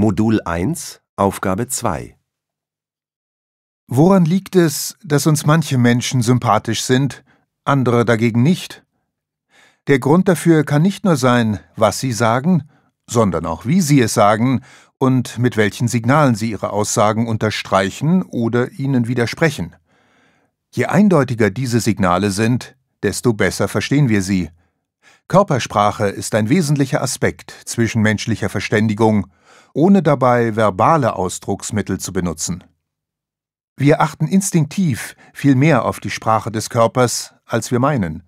Modul 1, Aufgabe 2 Woran liegt es, dass uns manche Menschen sympathisch sind, andere dagegen nicht? Der Grund dafür kann nicht nur sein, was sie sagen, sondern auch wie sie es sagen und mit welchen Signalen sie ihre Aussagen unterstreichen oder ihnen widersprechen. Je eindeutiger diese Signale sind, desto besser verstehen wir sie. Körpersprache ist ein wesentlicher Aspekt zwischenmenschlicher Verständigung, ohne dabei verbale Ausdrucksmittel zu benutzen. Wir achten instinktiv viel mehr auf die Sprache des Körpers, als wir meinen.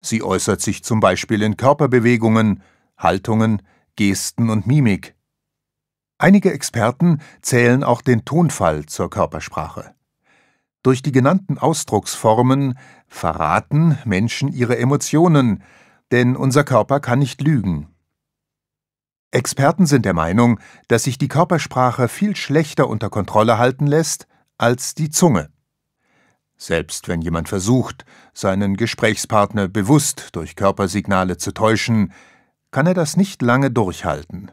Sie äußert sich zum Beispiel in Körperbewegungen, Haltungen, Gesten und Mimik. Einige Experten zählen auch den Tonfall zur Körpersprache. Durch die genannten Ausdrucksformen verraten Menschen ihre Emotionen, denn unser Körper kann nicht lügen. Experten sind der Meinung, dass sich die Körpersprache viel schlechter unter Kontrolle halten lässt als die Zunge. Selbst wenn jemand versucht, seinen Gesprächspartner bewusst durch Körpersignale zu täuschen, kann er das nicht lange durchhalten.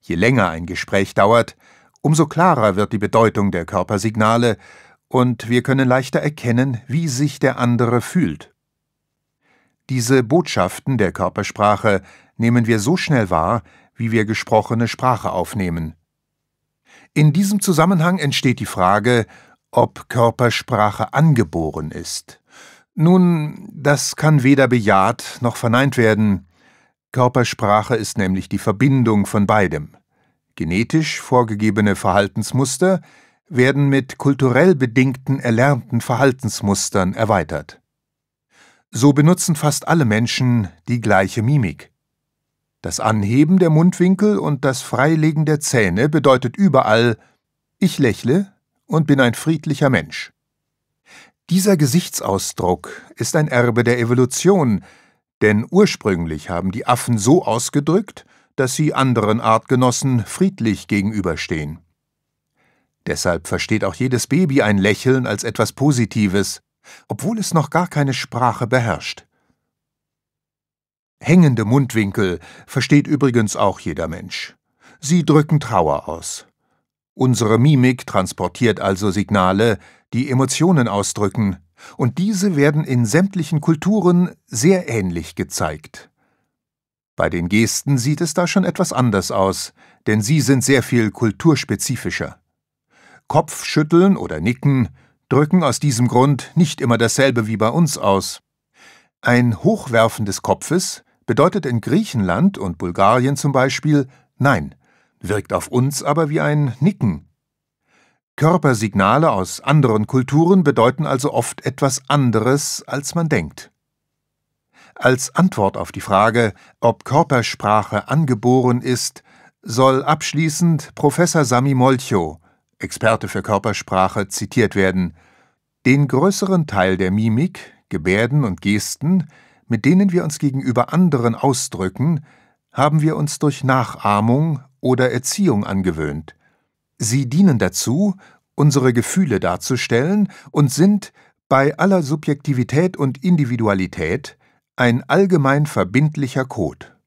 Je länger ein Gespräch dauert, umso klarer wird die Bedeutung der Körpersignale und wir können leichter erkennen, wie sich der andere fühlt. Diese Botschaften der Körpersprache nehmen wir so schnell wahr, wie wir gesprochene Sprache aufnehmen. In diesem Zusammenhang entsteht die Frage, ob Körpersprache angeboren ist. Nun, das kann weder bejaht noch verneint werden. Körpersprache ist nämlich die Verbindung von beidem. Genetisch vorgegebene Verhaltensmuster werden mit kulturell bedingten erlernten Verhaltensmustern erweitert so benutzen fast alle Menschen die gleiche Mimik. Das Anheben der Mundwinkel und das Freilegen der Zähne bedeutet überall, ich lächle und bin ein friedlicher Mensch. Dieser Gesichtsausdruck ist ein Erbe der Evolution, denn ursprünglich haben die Affen so ausgedrückt, dass sie anderen Artgenossen friedlich gegenüberstehen. Deshalb versteht auch jedes Baby ein Lächeln als etwas Positives, obwohl es noch gar keine Sprache beherrscht. Hängende Mundwinkel versteht übrigens auch jeder Mensch. Sie drücken Trauer aus. Unsere Mimik transportiert also Signale, die Emotionen ausdrücken, und diese werden in sämtlichen Kulturen sehr ähnlich gezeigt. Bei den Gesten sieht es da schon etwas anders aus, denn sie sind sehr viel kulturspezifischer. Kopfschütteln oder Nicken, drücken aus diesem Grund nicht immer dasselbe wie bei uns aus. Ein Hochwerfen des Kopfes bedeutet in Griechenland und Bulgarien zum Beispiel Nein, wirkt auf uns aber wie ein Nicken. Körpersignale aus anderen Kulturen bedeuten also oft etwas anderes, als man denkt. Als Antwort auf die Frage, ob Körpersprache angeboren ist, soll abschließend Professor Sami Molcho Experte für Körpersprache, zitiert werden. Den größeren Teil der Mimik, Gebärden und Gesten, mit denen wir uns gegenüber anderen ausdrücken, haben wir uns durch Nachahmung oder Erziehung angewöhnt. Sie dienen dazu, unsere Gefühle darzustellen und sind bei aller Subjektivität und Individualität ein allgemein verbindlicher Code.